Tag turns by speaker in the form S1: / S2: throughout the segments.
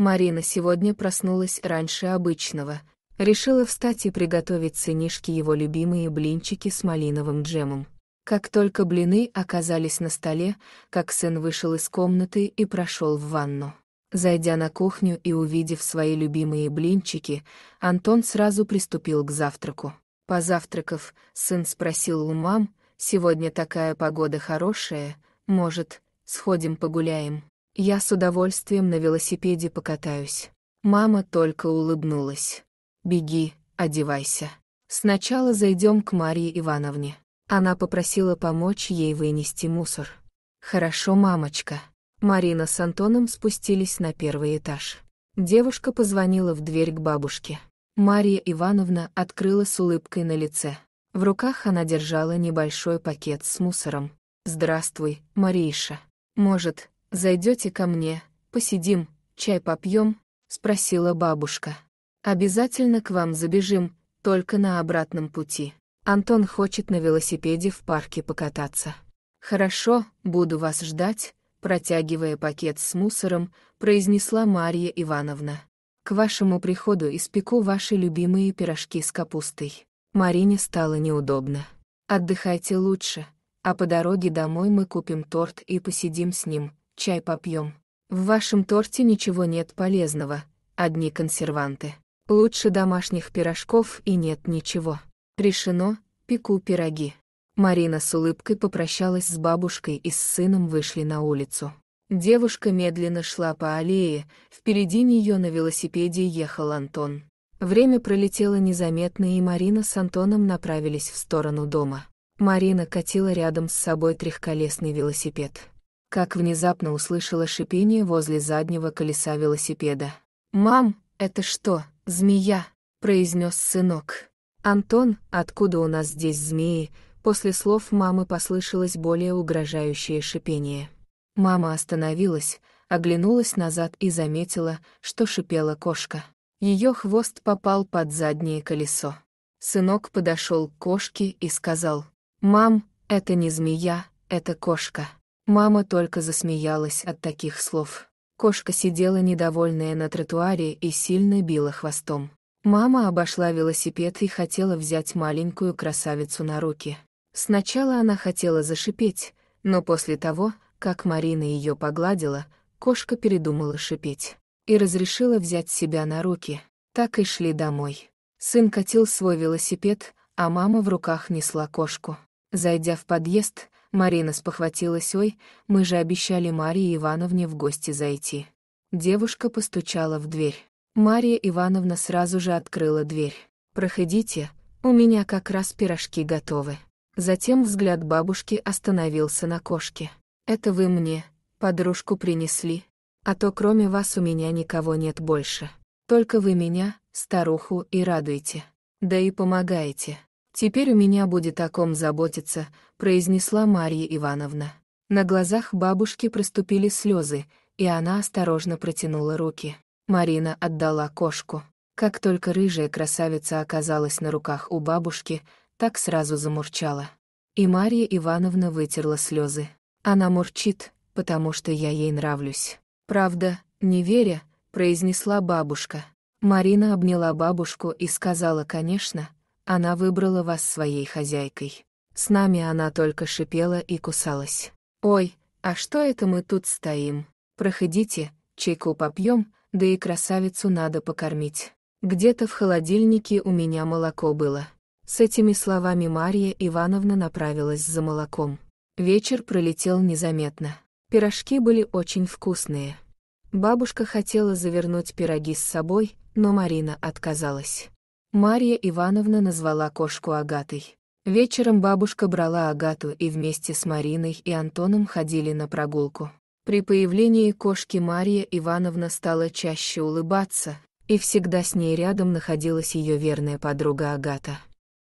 S1: Марина сегодня проснулась раньше обычного, решила встать и приготовить сынишке его любимые блинчики с малиновым джемом. Как только блины оказались на столе, как сын вышел из комнаты и прошел в ванну. Зайдя на кухню и увидев свои любимые блинчики, Антон сразу приступил к завтраку. Позавтракав, сын спросил у мам, «Сегодня такая погода хорошая, может, сходим погуляем?» Я с удовольствием на велосипеде покатаюсь. Мама только улыбнулась. Беги, одевайся. Сначала зайдем к Марье Ивановне. Она попросила помочь ей вынести мусор. Хорошо, мамочка. Марина с Антоном спустились на первый этаж. Девушка позвонила в дверь к бабушке. Мария Ивановна открыла с улыбкой на лице. В руках она держала небольшой пакет с мусором. «Здравствуй, Мариша. Может, «Зайдете ко мне, посидим, чай попьем?» — спросила бабушка. «Обязательно к вам забежим, только на обратном пути. Антон хочет на велосипеде в парке покататься». «Хорошо, буду вас ждать», — протягивая пакет с мусором, произнесла Марья Ивановна. «К вашему приходу испеку ваши любимые пирожки с капустой». Марине стало неудобно. «Отдыхайте лучше, а по дороге домой мы купим торт и посидим с ним», чай попьем. В вашем торте ничего нет полезного, одни консерванты. Лучше домашних пирожков и нет ничего. Решено, пеку пироги. Марина с улыбкой попрощалась с бабушкой и с сыном вышли на улицу. Девушка медленно шла по аллее, впереди нее на велосипеде ехал Антон. Время пролетело незаметно, и Марина с Антоном направились в сторону дома. Марина катила рядом с собой трехколесный велосипед как внезапно услышала шипение возле заднего колеса велосипеда. «Мам, это что, змея?» — произнес сынок. «Антон, откуда у нас здесь змеи?» После слов мамы послышалось более угрожающее шипение. Мама остановилась, оглянулась назад и заметила, что шипела кошка. Ее хвост попал под заднее колесо. Сынок подошел к кошке и сказал, «Мам, это не змея, это кошка». Мама только засмеялась от таких слов. Кошка сидела недовольная на тротуаре и сильно била хвостом. Мама обошла велосипед и хотела взять маленькую красавицу на руки. Сначала она хотела зашипеть, но после того, как Марина ее погладила, кошка передумала шипеть и разрешила взять себя на руки. Так и шли домой. Сын катил свой велосипед, а мама в руках несла кошку. Зайдя в подъезд, Марина спохватилась, ой, мы же обещали Марии Ивановне в гости зайти. Девушка постучала в дверь. Мария Ивановна сразу же открыла дверь. «Проходите, у меня как раз пирожки готовы». Затем взгляд бабушки остановился на кошке. «Это вы мне, подружку принесли, а то кроме вас у меня никого нет больше. Только вы меня, старуху, и радуете, да и помогаете». «Теперь у меня будет о ком заботиться», — произнесла Марья Ивановна. На глазах бабушки проступили слезы, и она осторожно протянула руки. Марина отдала кошку. Как только рыжая красавица оказалась на руках у бабушки, так сразу замурчала. И Марья Ивановна вытерла слезы. Она мурчит, потому что я ей нравлюсь. «Правда, не веря», — произнесла бабушка. Марина обняла бабушку и сказала «конечно», она выбрала вас своей хозяйкой. С нами она только шипела и кусалась. «Ой, а что это мы тут стоим? Проходите, чайку попьем, да и красавицу надо покормить. Где-то в холодильнике у меня молоко было». С этими словами Мария Ивановна направилась за молоком. Вечер пролетел незаметно. Пирожки были очень вкусные. Бабушка хотела завернуть пироги с собой, но Марина отказалась. Марья Ивановна назвала кошку Агатой. Вечером бабушка брала Агату и вместе с Мариной и Антоном ходили на прогулку. При появлении кошки Марья Ивановна стала чаще улыбаться, и всегда с ней рядом находилась ее верная подруга Агата.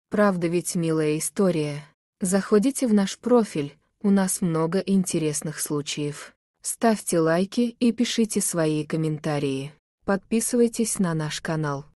S1: Правда ведь милая история. Заходите в наш профиль, у нас много интересных случаев. Ставьте лайки и пишите свои комментарии. Подписывайтесь на наш канал.